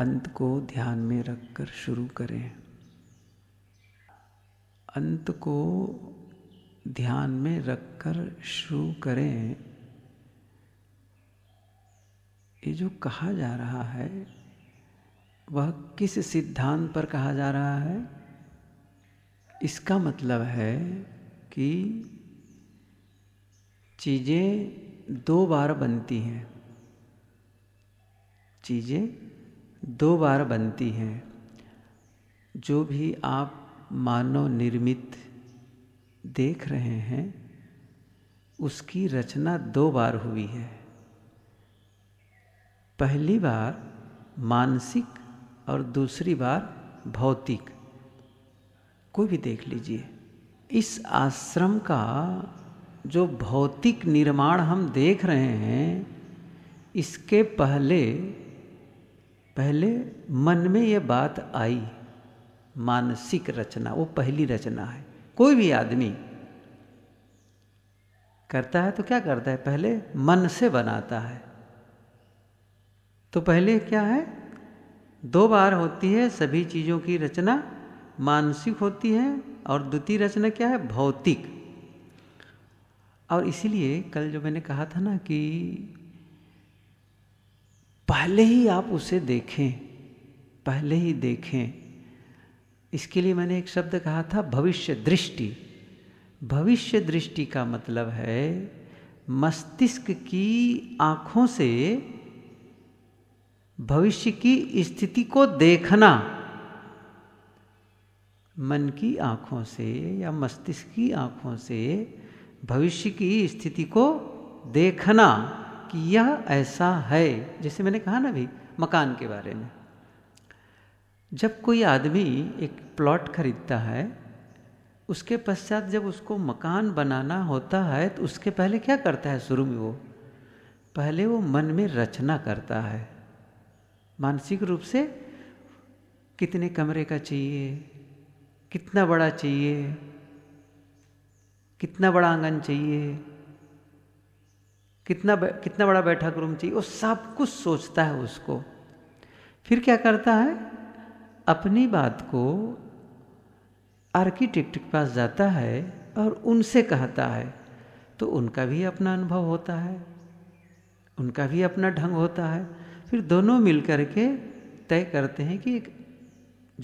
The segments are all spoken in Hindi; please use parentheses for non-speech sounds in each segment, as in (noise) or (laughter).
अंत को ध्यान में रखकर शुरू करें अंत को ध्यान में रखकर शुरू करें ये जो कहा जा रहा है वह किस सिद्धांत पर कहा जा रहा है इसका मतलब है कि चीज़ें दो बार बनती हैं चीज़ें दो बार बनती हैं जो भी आप मानव निर्मित देख रहे हैं उसकी रचना दो बार हुई है पहली बार मानसिक और दूसरी बार भौतिक कोई भी देख लीजिए इस आश्रम का जो भौतिक निर्माण हम देख रहे हैं इसके पहले पहले मन में ये बात आई मानसिक रचना वो पहली रचना है कोई भी आदमी करता है तो क्या करता है पहले मन से बनाता है तो पहले क्या है दो बार होती है सभी चीज़ों की रचना मानसिक होती है और द्वितीय रचना क्या है भौतिक और इसीलिए कल जो मैंने कहा था ना कि पहले ही आप उसे देखें पहले ही देखें इसके लिए मैंने एक शब्द कहा था भविष्य दृष्टि भविष्य दृष्टि का मतलब है मस्तिष्क की आँखों से भविष्य की स्थिति को देखना मन की आँखों से या मस्तिष्क की आँखों से भविष्य की स्थिति को देखना कि यह ऐसा है जैसे मैंने कहा ना अभी मकान के बारे में जब कोई आदमी एक प्लॉट खरीदता है उसके पश्चात जब उसको मकान बनाना होता है तो उसके पहले क्या करता है शुरू में वो पहले वो मन में रचना करता है मानसिक रूप से कितने कमरे का चाहिए कितना बड़ा चाहिए कितना बड़ा आंगन चाहिए कितना कितना बड़ा बैठक रूम चाहिए वो सब कुछ सोचता है उसको फिर क्या करता है अपनी बात को आर्किटेक्ट के पास जाता है और उनसे कहता है तो उनका भी अपना अनुभव होता है उनका भी अपना ढंग होता है फिर दोनों मिल के तय करते हैं कि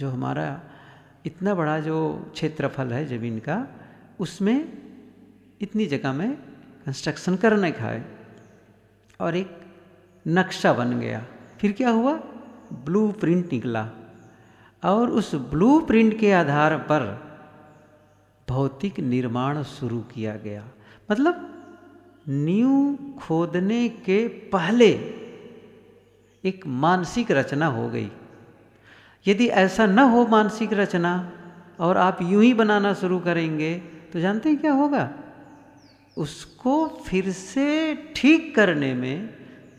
जो हमारा इतना बड़ा जो क्षेत्रफल है ज़मीन का उसमें इतनी जगह में कंस्ट्रक्शन करने का है और एक नक्शा बन गया फिर क्या हुआ ब्लू प्रिंट निकला और उस ब्लू प्रिंट के आधार पर भौतिक निर्माण शुरू किया गया मतलब न्यू खोदने के पहले एक मानसिक रचना हो गई यदि ऐसा न हो मानसिक रचना और आप यूं ही बनाना शुरू करेंगे तो जानते हैं क्या होगा उसको फिर से ठीक करने में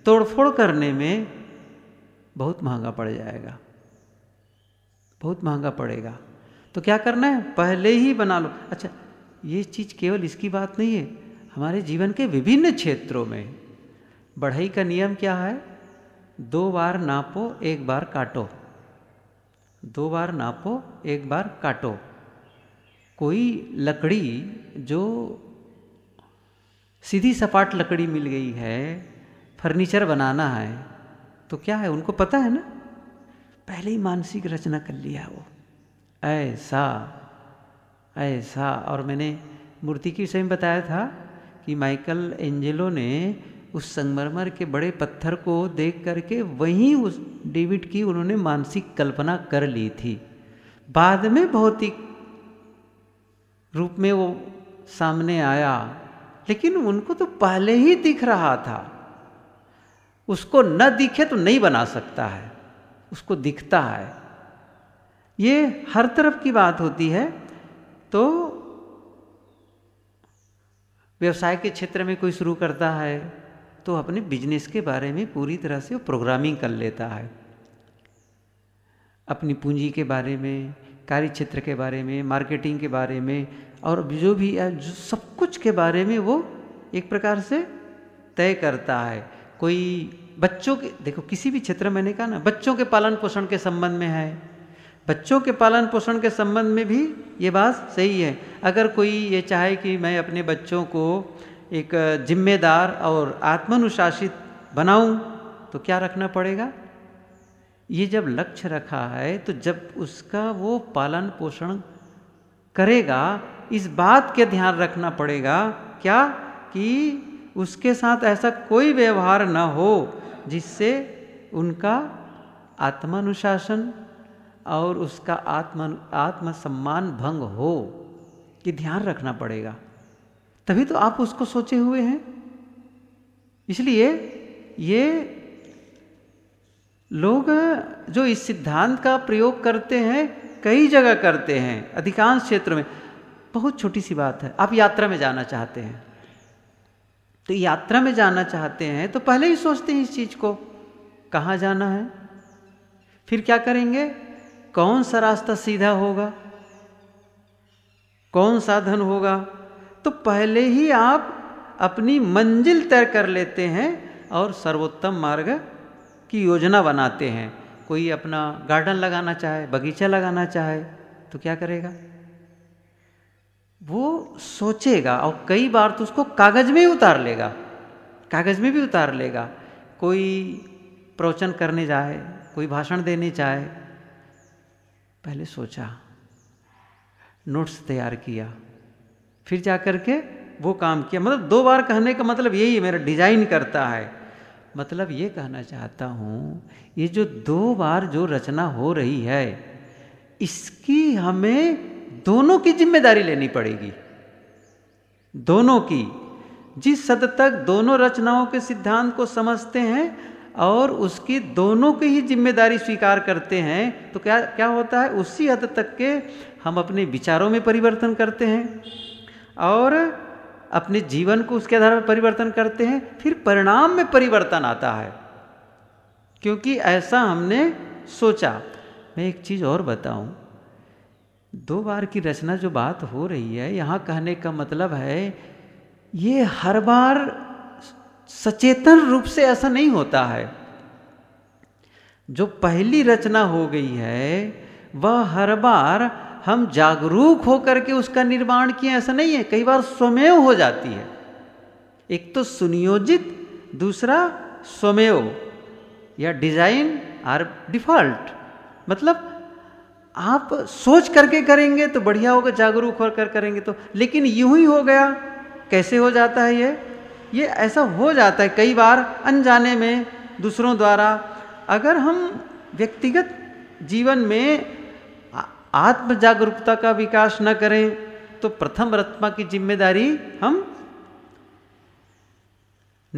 तोड़फोड़ करने में बहुत महंगा पड़ जाएगा बहुत महंगा पड़ेगा तो क्या करना है पहले ही बना लो अच्छा ये चीज़ केवल इसकी बात नहीं है हमारे जीवन के विभिन्न क्षेत्रों में बढ़ई का नियम क्या है दो बार नापो एक बार काटो दो बार नापो एक बार काटो कोई लकड़ी जो सीधी सपाट लकड़ी मिल गई है फर्नीचर बनाना है तो क्या है उनको पता है ना पहले ही मानसिक रचना कर लिया वो ऐसा ऐसा और मैंने मूर्ति के विषय में बताया था कि माइकल एंजेलो ने उस संगमरमर के बड़े पत्थर को देख करके वहीं उस डेविड की उन्होंने मानसिक कल्पना कर ली थी बाद में भौतिक रूप में वो सामने आया लेकिन उनको तो पहले ही दिख रहा था उसको न दिखे तो नहीं बना सकता है उसको दिखता है ये हर तरफ की बात होती है तो व्यवसाय के क्षेत्र में कोई शुरू करता है तो अपने बिजनेस के बारे में पूरी तरह से वो प्रोग्रामिंग कर लेता है अपनी पूंजी के बारे में कार्य क्षेत्र के बारे में मार्केटिंग के बारे में और जो भी जो सब कुछ के बारे में वो एक प्रकार से तय करता है कोई बच्चों के देखो किसी भी क्षेत्र में मैंने कहा ना बच्चों के पालन पोषण के संबंध में है बच्चों के पालन पोषण के संबंध में भी ये बात सही है अगर कोई ये चाहे कि मैं अपने बच्चों को एक जिम्मेदार और आत्मानुशासित बनाऊं तो क्या रखना पड़ेगा ये जब लक्ष्य रखा है तो जब उसका वो पालन पोषण करेगा इस बात के ध्यान रखना पड़ेगा क्या कि उसके साथ ऐसा कोई व्यवहार न हो जिससे उनका आत्मानुशासन और उसका आत्म आत्मसम्मान भंग हो ये ध्यान रखना पड़ेगा तभी तो आप उसको सोचे हुए हैं इसलिए ये लोग जो इस सिद्धांत का प्रयोग करते हैं कई जगह करते हैं अधिकांश क्षेत्र में बहुत छोटी सी बात है आप यात्रा में जाना चाहते हैं तो यात्रा में जाना चाहते हैं तो पहले ही सोचते हैं इस चीज़ को कहाँ जाना है फिर क्या करेंगे कौन सा रास्ता सीधा होगा कौन साधन होगा तो पहले ही आप अपनी मंजिल तय कर लेते हैं और सर्वोत्तम मार्ग की योजना बनाते हैं कोई अपना गार्डन लगाना चाहे बगीचा लगाना चाहे तो क्या करेगा वो सोचेगा और कई बार तो उसको कागज में ही उतार लेगा कागज में भी उतार लेगा कोई प्रवचन करने जाए कोई भाषण देने जाए पहले सोचा नोट्स तैयार किया फिर जा करके के वो काम किया मतलब दो बार कहने का मतलब यही है मेरा डिजाइन करता है मतलब ये कहना चाहता हूँ ये जो दो बार जो रचना हो रही है इसकी हमें दोनों की जिम्मेदारी लेनी पड़ेगी दोनों की जिस हद तक दोनों रचनाओं के सिद्धांत को समझते हैं और उसकी दोनों की ही जिम्मेदारी स्वीकार करते हैं तो क्या क्या होता है उसी हद तक के हम अपने विचारों में परिवर्तन करते हैं और अपने जीवन को उसके आधार पर परिवर्तन करते हैं फिर परिणाम में परिवर्तन आता है क्योंकि ऐसा हमने सोचा मैं एक चीज़ और बताऊं दो बार की रचना जो बात हो रही है यहाँ कहने का मतलब है ये हर बार सचेतन रूप से ऐसा नहीं होता है जो पहली रचना हो गई है वह हर बार हम जागरूक होकर के उसका निर्माण किए ऐसा नहीं है कई बार स्वमेव हो जाती है एक तो सुनियोजित दूसरा स्वमेव या डिजाइन आर डिफॉल्ट मतलब आप सोच करके करेंगे तो बढ़िया होगा जागरूक होकर करेंगे तो लेकिन यूं ही हो गया कैसे हो जाता है ये ये ऐसा हो जाता है कई बार अनजाने में दूसरों द्वारा अगर हम व्यक्तिगत जीवन में आत्म जागरूकता का विकास न करें तो प्रथम रत्मा की जिम्मेदारी हम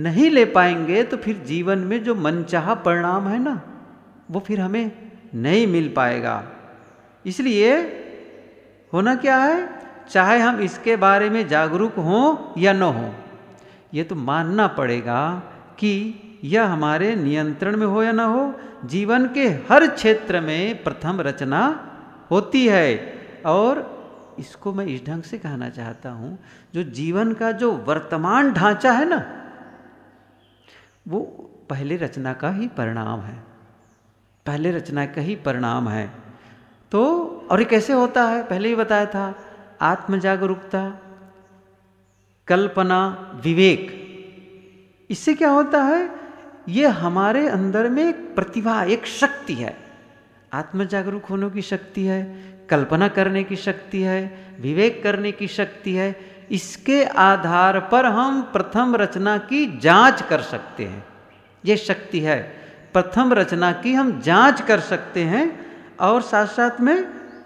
नहीं ले पाएंगे तो फिर जीवन में जो मनचाहा परिणाम है ना वो फिर हमें नहीं मिल पाएगा इसलिए होना क्या है चाहे हम इसके बारे में जागरूक हों या न हो ये तो मानना पड़ेगा कि यह हमारे नियंत्रण में हो या ना हो जीवन के हर क्षेत्र में प्रथम रचना होती है और इसको मैं इस ढंग से कहना चाहता हूं जो जीवन का जो वर्तमान ढांचा है ना वो पहले रचना का ही परिणाम है पहले रचना का ही परिणाम है तो और ये कैसे होता है पहले ही बताया था आत्म जागरूकता कल्पना विवेक इससे क्या होता है ये हमारे अंदर में एक प्रतिभा एक शक्ति है आत्म जागरूक होने की शक्ति है कल्पना करने की शक्ति है विवेक करने की शक्ति है इसके आधार पर हम प्रथम रचना की जांच कर सकते हैं ये शक्ति है प्रथम रचना की हम जांच कर सकते हैं और साथ साथ में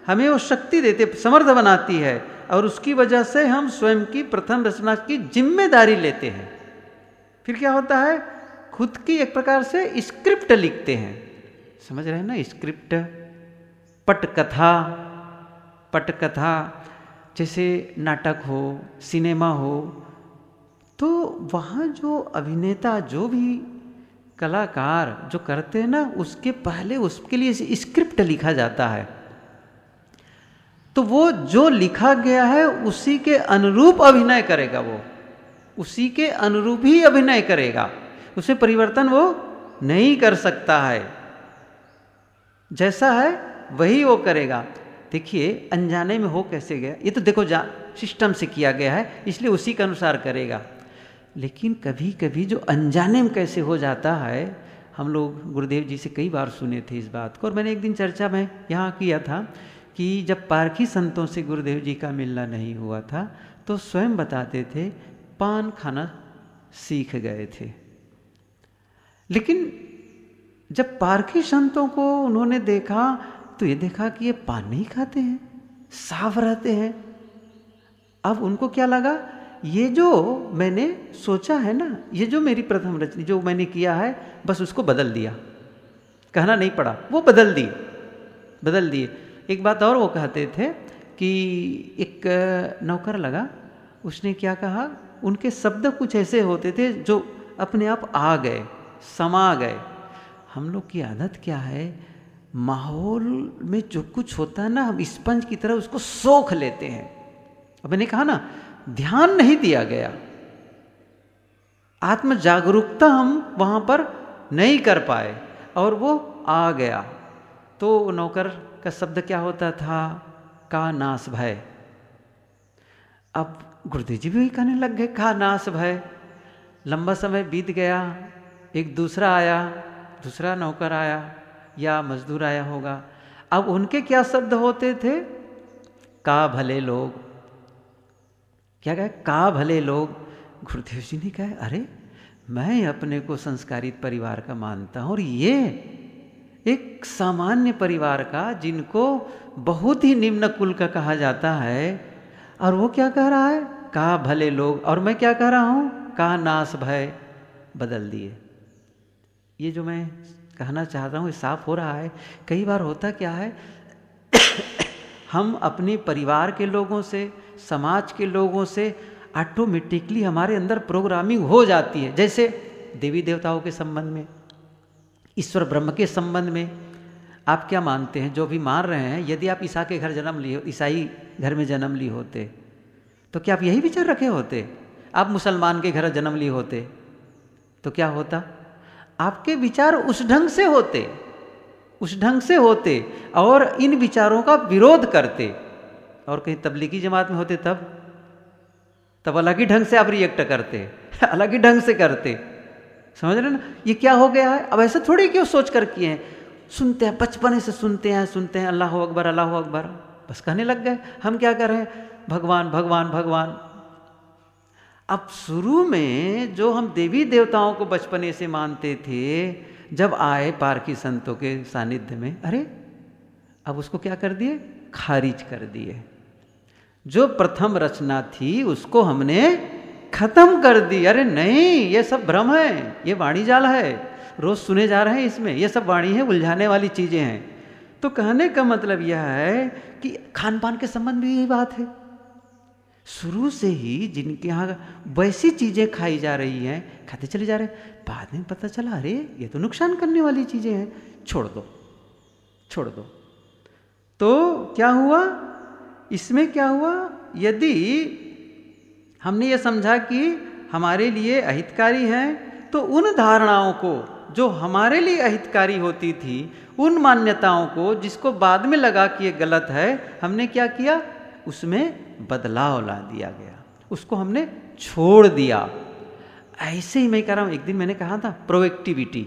हमें वो शक्ति देते समर्थ बनाती है और उसकी वजह से हम स्वयं की प्रथम रचना की जिम्मेदारी लेते हैं फिर क्या होता है खुद की एक प्रकार से स्क्रिप्ट लिखते हैं समझ रहे हैं ना स्क्रिप्ट पटकथा पटकथा जैसे नाटक हो सिनेमा हो तो वहाँ जो अभिनेता जो भी कलाकार जो करते हैं ना उसके पहले उसके लिए स्क्रिप्ट लिखा जाता है तो वो जो लिखा गया है उसी के अनुरूप अभिनय करेगा वो उसी के अनुरूप ही अभिनय करेगा उसे परिवर्तन वो नहीं कर सकता है जैसा है वही वो करेगा देखिए अनजाने में हो कैसे गया ये तो देखो जा सिस्टम से किया गया है इसलिए उसी के अनुसार करेगा लेकिन कभी कभी जो अनजाने में कैसे हो जाता है हम लोग गुरुदेव जी से कई बार सुने थे इस बात को और मैंने एक दिन चर्चा में यहाँ किया था कि जब पारखी संतों से गुरुदेव जी का मिलना नहीं हुआ था तो स्वयं बताते थे पान खाना सीख गए थे लेकिन जब पारखी संतों को उन्होंने देखा तो ये देखा कि ये पान नहीं खाते हैं साफ रहते हैं अब उनको क्या लगा ये जो मैंने सोचा है ना ये जो मेरी प्रथम रचनी जो मैंने किया है बस उसको बदल दिया कहना नहीं पड़ा वो बदल दिए बदल दिए एक बात और वो कहते थे कि एक नौकर लगा उसने क्या कहा उनके शब्द कुछ ऐसे होते थे जो अपने आप आ गए समा गए हम लोग की आदत क्या है माहौल में जो कुछ होता है ना हम स्पंज की तरह उसको सोख लेते हैं अब मैंने कहा ना ध्यान नहीं दिया गया आत्म जागरूकता हम वहां पर नहीं कर पाए और वो आ गया तो नौकर का शब्द क्या होता था का नाश भय अब गुरुदेव जी भी कहने लग गए का नास भय लंबा समय बीत गया एक दूसरा आया दूसरा नौकर आया या मजदूर आया होगा अब उनके क्या शब्द होते थे का भले लोग क्या कहे का भले लोग गुरुदेव जी ने कहा अरे मैं अपने को संस्कारित परिवार का मानता हूं और ये एक सामान्य परिवार का जिनको बहुत ही निम्न कुल का कहा जाता है और वो क्या कह रहा है का भले लोग और मैं क्या कह रहा हूं का नाश भय बदल दिए ये जो मैं कहना चाहता हूँ ये साफ हो रहा है कई बार होता क्या है (coughs) हम अपने परिवार के लोगों से समाज के लोगों से ऑटोमेटिकली हमारे अंदर प्रोग्रामिंग हो जाती है जैसे देवी देवताओं के संबंध में ईश्वर ब्रह्म के संबंध में आप क्या मानते हैं जो भी मान रहे हैं यदि आप ईसा के घर जन्म लिए ईसाई घर में जन्म लिए होते तो क्या आप यही विचार रखे होते आप मुसलमान के घर जन्म लिए होते तो क्या होता आपके विचार उस ढंग से होते उस ढंग से होते और इन विचारों का विरोध करते और कहीं तबलीगी जमात में होते तब तब अलग ही ढंग से आप रिएक्ट करते (laughs) अलग ही ढंग से करते समझ रहे ना ये क्या हो गया है अब ऐसा थोड़ी क्यों सोच कर किए हैं सुनते हैं बचपने से सुनते हैं सुनते हैं अल्लाह अकबर अल्लाह अकबर बस कहने लग गए हम क्या कर रहे हैं भगवान भगवान भगवान अब शुरू में जो हम देवी देवताओं को बचपने से मानते थे जब आए पारखी संतों के सानिध्य में अरे अब उसको क्या कर दिए खारिज कर दिए जो प्रथम रचना थी उसको हमने खत्म कर दी अरे नहीं ये सब भ्रम है ये वाणी जाल है रोज सुने जा रहे हैं इसमें ये सब वाणी है उलझाने वाली चीज़ें हैं तो कहने का मतलब यह है कि खान पान के संबंध में यही बात है शुरू से ही जिनके यहाँ वैसी चीज़ें खाई जा रही हैं खाते चले जा रहे हैं बाद में पता चला अरे ये तो नुकसान करने वाली चीज़ें हैं छोड़ दो छोड़ दो तो क्या हुआ इसमें क्या हुआ यदि हमने ये समझा कि हमारे लिए अहितकारी हैं तो उन धारणाओं को जो हमारे लिए अहितकारी होती थी उन मान्यताओं को जिसको बाद में लगा कि ये गलत है हमने क्या किया उसमें बदलाव ला दिया गया उसको हमने छोड़ दिया ऐसे ही मैं कह रहा हूँ एक दिन मैंने कहा था प्रोएक्टिविटी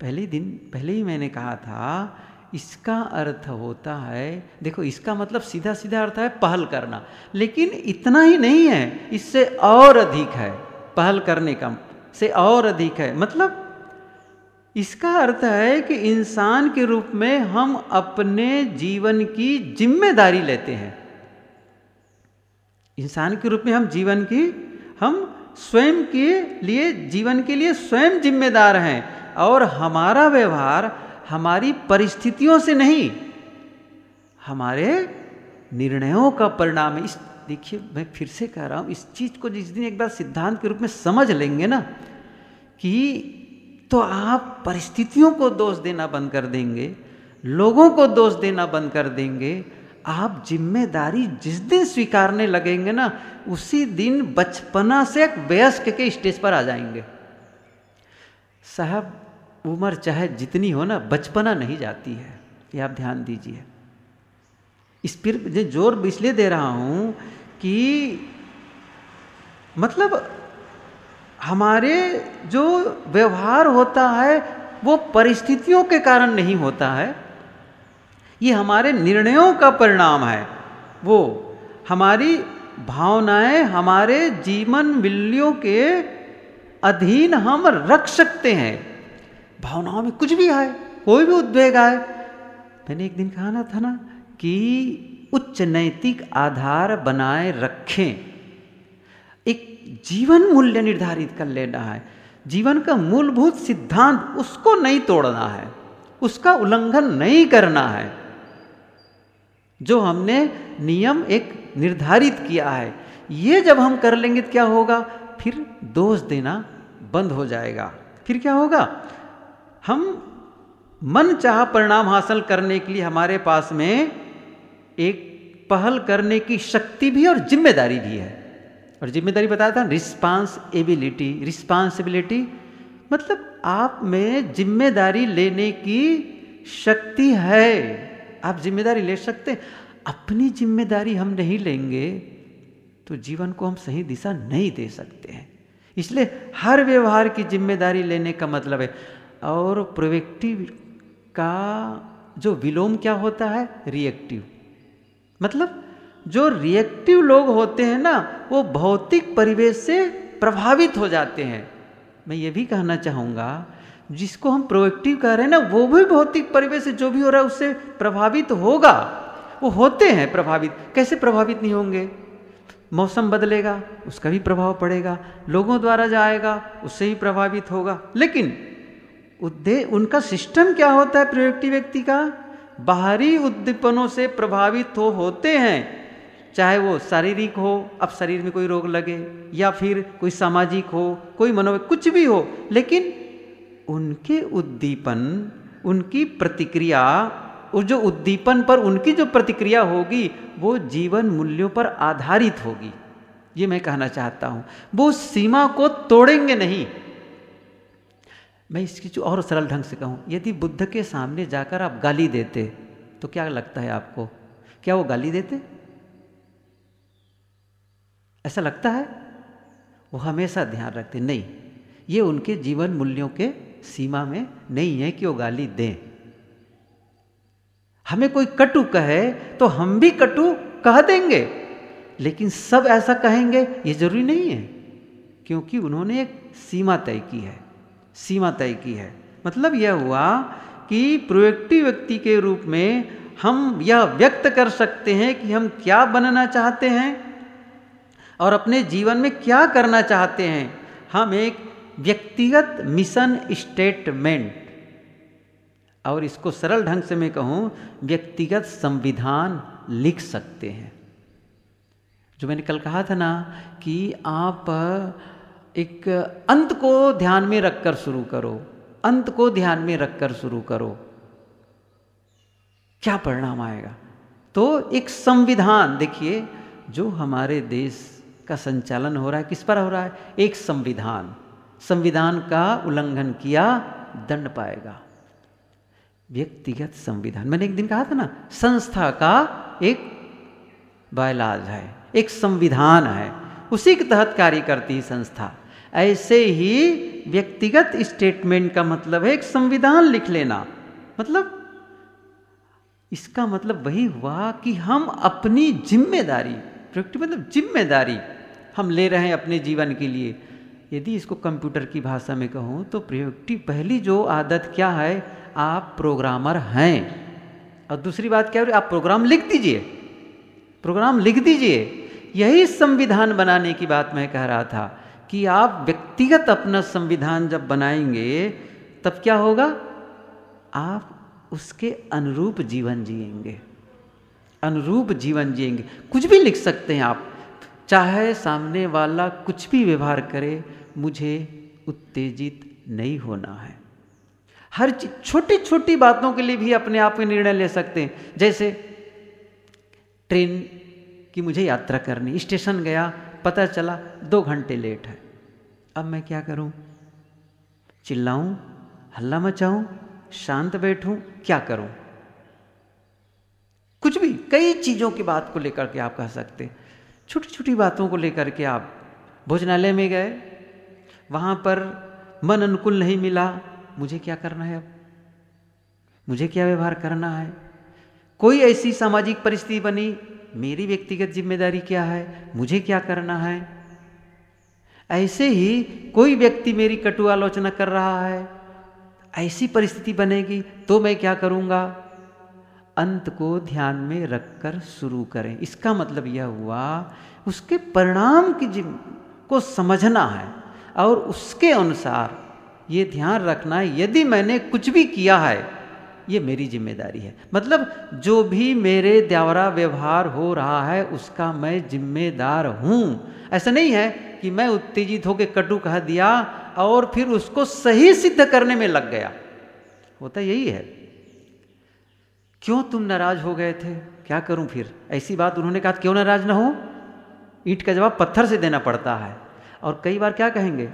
पहले दिन पहले ही मैंने कहा था इसका अर्थ होता है देखो इसका मतलब सीधा सीधा अर्थ है पहल करना लेकिन इतना ही नहीं है इससे और अधिक है पहल करने का से और अधिक है मतलब इसका अर्थ है कि इंसान के रूप में हम अपने जीवन की जिम्मेदारी लेते हैं इंसान के रूप में हम जीवन की हम स्वयं के लिए जीवन के लिए स्वयं जिम्मेदार हैं और हमारा व्यवहार हमारी परिस्थितियों से नहीं हमारे निर्णयों का परिणाम है इस देखिए मैं फिर से कह रहा हूँ इस चीज़ को जिस दिन एक बार सिद्धांत के रूप में समझ लेंगे ना कि तो आप परिस्थितियों को दोष देना बंद कर देंगे लोगों को दोष देना बंद कर देंगे आप जिम्मेदारी जिस दिन स्वीकारने लगेंगे ना उसी दिन बचपना से एक वयस्क के स्टेज पर आ जाएंगे साहब उम्र चाहे जितनी हो ना बचपना नहीं जाती है ये आप ध्यान दीजिए इस पर जोर इसलिए दे रहा हूं कि मतलब हमारे जो व्यवहार होता है वो परिस्थितियों के कारण नहीं होता है ये हमारे निर्णयों का परिणाम है वो हमारी भावनाएं हमारे जीवन मूल्यों के अधीन हम रख सकते हैं भावनाओं में कुछ भी आए कोई भी उद्वेग आए मैंने एक दिन कहा ना था ना कि उच्च नैतिक आधार बनाए रखें एक जीवन मूल्य निर्धारित कर लेना है जीवन का मूलभूत सिद्धांत उसको नहीं तोड़ना है उसका उल्लंघन नहीं करना है जो हमने नियम एक निर्धारित किया है ये जब हम कर लेंगे तो क्या होगा फिर दोष देना बंद हो जाएगा फिर क्या होगा हम मन चाह परिणाम हासिल करने के लिए हमारे पास में एक पहल करने की शक्ति भी और जिम्मेदारी भी है और जिम्मेदारी बताया था रिस्पांसिबिलिटी रिस्पांसिबिलिटी मतलब आप में जिम्मेदारी लेने की शक्ति है आप जिम्मेदारी ले सकते अपनी जिम्मेदारी हम नहीं लेंगे तो जीवन को हम सही दिशा नहीं दे सकते हैं इसलिए हर व्यवहार की जिम्मेदारी लेने का मतलब है और प्रोवेक्टिव का जो विलोम क्या होता है रिएक्टिव मतलब जो रिएक्टिव लोग होते हैं ना वो भौतिक परिवेश से प्रभावित हो जाते हैं मैं ये भी कहना चाहूँगा जिसको हम प्रोएक्टिव कह रहे हैं ना वो भी भौतिक परिवेश जो भी हो रहा है उससे प्रभावित होगा वो होते हैं प्रभावित कैसे प्रभावित नहीं होंगे मौसम बदलेगा उसका भी प्रभाव पड़ेगा लोगों द्वारा जाएगा उससे ही प्रभावित होगा लेकिन उद्दे उनका सिस्टम क्या होता है प्रोएक्टिव व्यक्ति का बाहरी उद्दीपनों से प्रभावित हो होते हैं चाहे वो शारीरिक हो अब शरीर में कोई रोग लगे या फिर कोई सामाजिक हो कोई मनोविक कुछ भी हो लेकिन उनके उद्दीपन उनकी प्रतिक्रिया उस जो उद्दीपन पर उनकी जो प्रतिक्रिया होगी वो जीवन मूल्यों पर आधारित होगी ये मैं कहना चाहता हूं वो सीमा को तोड़ेंगे नहीं मैं इसकी जो और सरल ढंग से कहूं यदि बुद्ध के सामने जाकर आप गाली देते तो क्या लगता है आपको क्या वो गाली देते ऐसा लगता है वो हमेशा ध्यान रखते नहीं ये उनके जीवन मूल्यों के सीमा में नहीं है कि वो गाली दें हमें कोई कटु कहे तो हम भी कटु कह देंगे लेकिन सब ऐसा कहेंगे ये जरूरी नहीं है क्योंकि उन्होंने एक सीमा तय की है सीमा तय की है मतलब यह हुआ कि प्रोएक्टिव व्यक्ति के रूप में हम यह व्यक्त कर सकते हैं कि हम क्या बनना चाहते हैं और अपने जीवन में क्या करना चाहते हैं हम एक व्यक्तिगत मिशन स्टेटमेंट और इसको सरल ढंग से मैं कहूं व्यक्तिगत संविधान लिख सकते हैं जो मैंने कल कहा था ना कि आप एक अंत को ध्यान में रखकर शुरू करो अंत को ध्यान में रखकर शुरू करो क्या परिणाम आएगा तो एक संविधान देखिए जो हमारे देश का संचालन हो रहा है किस पर हो रहा है एक संविधान संविधान का उल्लंघन किया दंड पाएगा व्यक्तिगत संविधान मैंने एक दिन कहा था ना संस्था का एक बायलाज है एक संविधान है उसी के तहत कार्य करती है संस्था ऐसे ही व्यक्तिगत स्टेटमेंट का मतलब है एक संविधान लिख लेना मतलब इसका मतलब वही हुआ कि हम अपनी जिम्मेदारी मतलब जिम्मेदारी हम ले रहे हैं अपने जीवन के लिए यदि इसको कंप्यूटर की भाषा में कहूँ तो प्रयोगटिव पहली जो आदत क्या है आप प्रोग्रामर हैं और दूसरी बात क्या हो रही आप प्रोग्राम लिख दीजिए प्रोग्राम लिख दीजिए यही संविधान बनाने की बात मैं कह रहा था कि आप व्यक्तिगत अपना संविधान जब बनाएंगे तब क्या होगा आप उसके अनुरूप जीवन जिएंगे अनुरूप जीवन जिएंगे कुछ भी लिख सकते हैं आप चाहे सामने वाला कुछ भी व्यवहार करे मुझे उत्तेजित नहीं होना है हर चीज छोटी छोटी बातों के लिए भी अपने आप में निर्णय ले सकते हैं जैसे ट्रेन की मुझे यात्रा करनी स्टेशन गया पता चला दो घंटे लेट है अब मैं क्या करूं चिल्लाऊं हल्ला मचाऊं शांत बैठूं क्या करूं कुछ भी कई चीजों की बात को लेकर के आप कह सकते छोटी छोटी बातों को लेकर के आप भोजनालय में गए वहां पर मन अनुकूल नहीं मिला मुझे क्या करना है अब मुझे क्या व्यवहार करना है कोई ऐसी सामाजिक परिस्थिति बनी मेरी व्यक्तिगत जिम्मेदारी क्या है मुझे क्या करना है ऐसे ही कोई व्यक्ति मेरी कटु आलोचना कर रहा है ऐसी परिस्थिति बनेगी तो मैं क्या करूँगा अंत को ध्यान में रखकर शुरू करें इसका मतलब यह हुआ उसके परिणाम की जिम को समझना है और उसके अनुसार ये ध्यान रखना यदि मैंने कुछ भी किया है ये मेरी जिम्मेदारी है मतलब जो भी मेरे द्यावरा व्यवहार हो रहा है उसका मैं जिम्मेदार हूँ ऐसा नहीं है कि मैं उत्तेजित होकर कटु कह दिया और फिर उसको सही सिद्ध करने में लग गया होता यही है क्यों तुम नाराज हो गए थे क्या करूं फिर ऐसी बात उन्होंने कहा क्यों नाराज ना हो ईंट का जवाब पत्थर से देना पड़ता है और कई बार क्या कहेंगे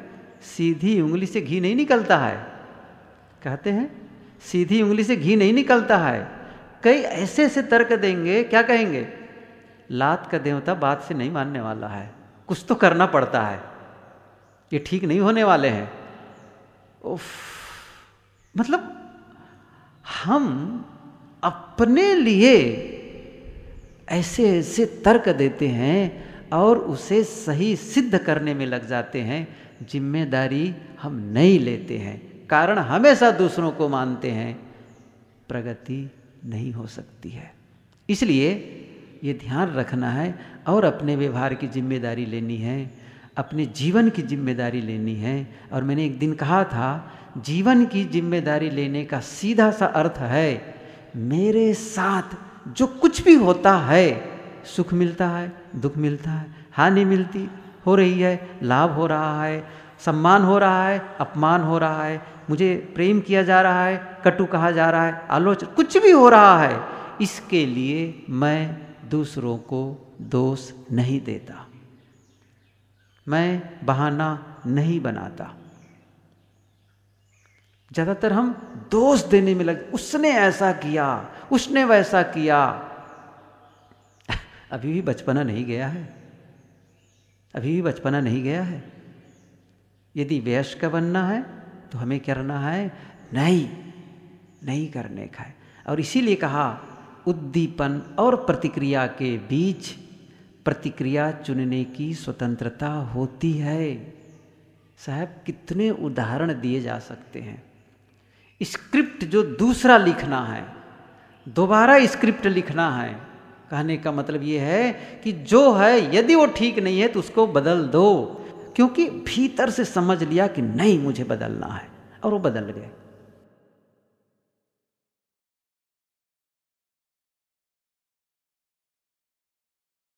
सीधी उंगली से घी नहीं निकलता है कहते हैं सीधी उंगली से घी नहीं निकलता है कई ऐसे ऐसे तर्क देंगे क्या कहेंगे लात का देवता बात से नहीं मानने वाला है कुछ तो करना पड़ता है ये ठीक नहीं होने वाले हैं उफ, मतलब हम अपने लिए ऐसे ऐसे तर्क देते हैं और उसे सही सिद्ध करने में लग जाते हैं जिम्मेदारी हम नहीं लेते हैं कारण हमेशा दूसरों को मानते हैं प्रगति नहीं हो सकती है इसलिए ये ध्यान रखना है और अपने व्यवहार की जिम्मेदारी लेनी है अपने जीवन की जिम्मेदारी लेनी है और मैंने एक दिन कहा था जीवन की जिम्मेदारी लेने का सीधा सा अर्थ है मेरे साथ जो कुछ भी होता है सुख मिलता है दुख मिलता है हानि मिलती हो रही है लाभ हो रहा है सम्मान हो रहा है अपमान हो रहा है मुझे प्रेम किया जा रहा है कटु कहा जा रहा है आलोचना कुछ भी हो रहा है इसके लिए मैं दूसरों को दोष नहीं देता मैं बहाना नहीं बनाता ज़्यादातर हम दोष देने में लगे उसने ऐसा किया उसने वैसा किया अभी भी बचपना नहीं गया है अभी भी बचपना नहीं गया है यदि वयस्क का बनना है तो हमें करना है नहीं नहीं करने का है और इसीलिए कहा उद्दीपन और प्रतिक्रिया के बीच प्रतिक्रिया चुनने की स्वतंत्रता होती है साहब कितने उदाहरण दिए जा सकते हैं स्क्रिप्ट जो दूसरा लिखना है दोबारा स्क्रिप्ट लिखना है कहने का मतलब ये है कि जो है यदि वो ठीक नहीं है तो उसको बदल दो क्योंकि भीतर से समझ लिया कि नहीं मुझे बदलना है और वो बदल गए